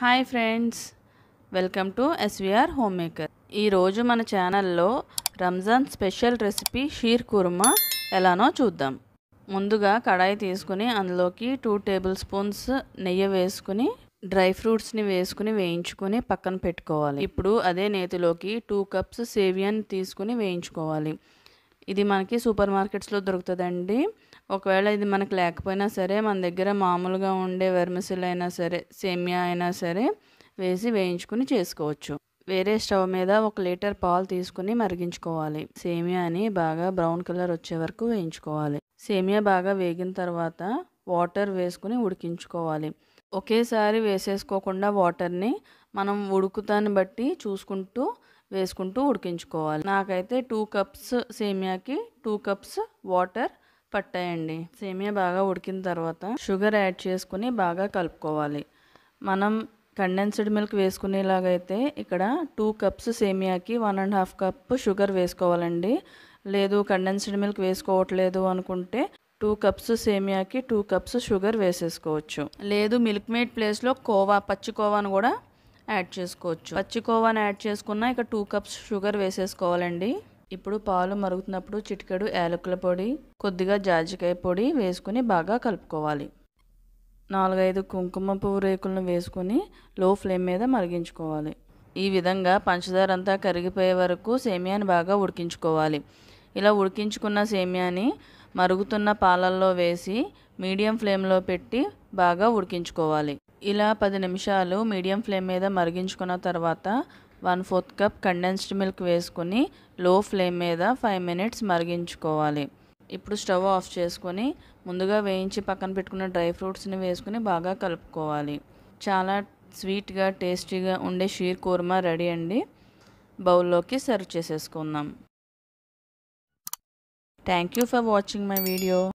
hi friends welcome to SVR home maker ఈరోజు మన ఛానల్లో రంజాన్ స్పెషల్ రెసిపీ షీర్ కుర్మా ఎలానో చూద్దాం ముందుగా కడాయి తీసుకుని అందులోకి టూ టేబుల్ స్పూన్స్ నెయ్యి వేసుకుని డ్రై ఫ్రూట్స్ని వేసుకుని వేయించుకొని పక్కన పెట్టుకోవాలి ఇప్పుడు అదే నేతిలోకి టూ కప్స్ సేవియన్ తీసుకుని వేయించుకోవాలి ఇది మనకి సూపర్ మార్కెట్స్లో దొరుకుతుందండి ఒకవేళ ఇది మనకు లేకపోయినా సరే మన దగ్గర మామూలుగా ఉండే వెర్మసిల్ అయినా సరే సేమియా అయినా సరే వేసి వేయించుకుని చేసుకోవచ్చు వేరే స్టవ్ మీద ఒక లీటర్ పాలు తీసుకుని మరిగించుకోవాలి సేమియాని బాగా బ్రౌన్ కలర్ వచ్చే వరకు వేయించుకోవాలి సేమియా బాగా వేగిన తర్వాత వాటర్ వేసుకుని ఉడికించుకోవాలి ఒకేసారి వేసేసుకోకుండా వాటర్ని మనం ఉడుకుతాన్ని బట్టి చూసుకుంటూ వేసుకుంటూ ఉడికించుకోవాలి నాకైతే టూ కప్స్ సేమియాకి టూ కప్స్ వాటర్ పట్టాయండి సేమియా బాగా ఉడికిన తర్వాత షుగర్ యాడ్ చేసుకుని బాగా కలుపుకోవాలి మనం కండెన్స్డ్ మిల్క్ వేసుకునేలాగైతే ఇక్కడ టూ కప్స్ సేమియాకి one and half cup sugar వేసుకోవాలండి లేదు కండెన్స్డ్ మిల్క్ వేసుకోవట్లేదు అనుకుంటే టూ కప్స్ సేమియాకి టూ కప్స్ షుగర్ వేసేసుకోవచ్చు లేదు మిల్క్ మేడ్ ప్లేస్లో కోవా పచ్చి కోవాను కూడా యాడ్ చేసుకోవచ్చు పచ్చికోవాని యాడ్ చేసుకున్న ఇక టూ కప్స్ షుగర్ వేసేసుకోవాలండి ఇప్పుడు పాలు మరుగుతున్నప్పుడు చిటికెడు యాలకుల పొడి కొద్దిగా జాజికాయ పొడి వేసుకుని బాగా కలుపుకోవాలి నాలుగైదు కుంకుమ పువ్వు రేకులను వేసుకుని లో ఫ్లేమ్ మీద మరిగించుకోవాలి ఈ విధంగా పంచదార అంతా కరిగిపోయే వరకు సేమియాని బాగా ఉడికించుకోవాలి ఇలా ఉడికించుకున్న సేమియాని మరుగుతున్న పాలల్లో వేసి మీడియం ఫ్లేమ్లో పెట్టి బాగా ఉడికించుకోవాలి ఇలా పది నిమిషాలు మీడియం ఫ్లేమ్ మీద మరిగించుకున్న తర్వాత one fourth cup condensed milk వేసుకుని లో ఫ్లేమ్ మీద ఫైవ్ మినిట్స్ మరిగించుకోవాలి ఇప్పుడు స్టవ్ ఆఫ్ చేసుకొని ముందుగా వేయించి పక్కన పెట్టుకున్న డ్రై ఫ్రూట్స్ని వేసుకుని బాగా కలుపుకోవాలి చాలా స్వీట్గా టేస్టీగా ఉండే షీర్ కూర్మా రెడీ అండి బౌల్లోకి సర్వ్ చేసేసుకుందాం thank you for watching my video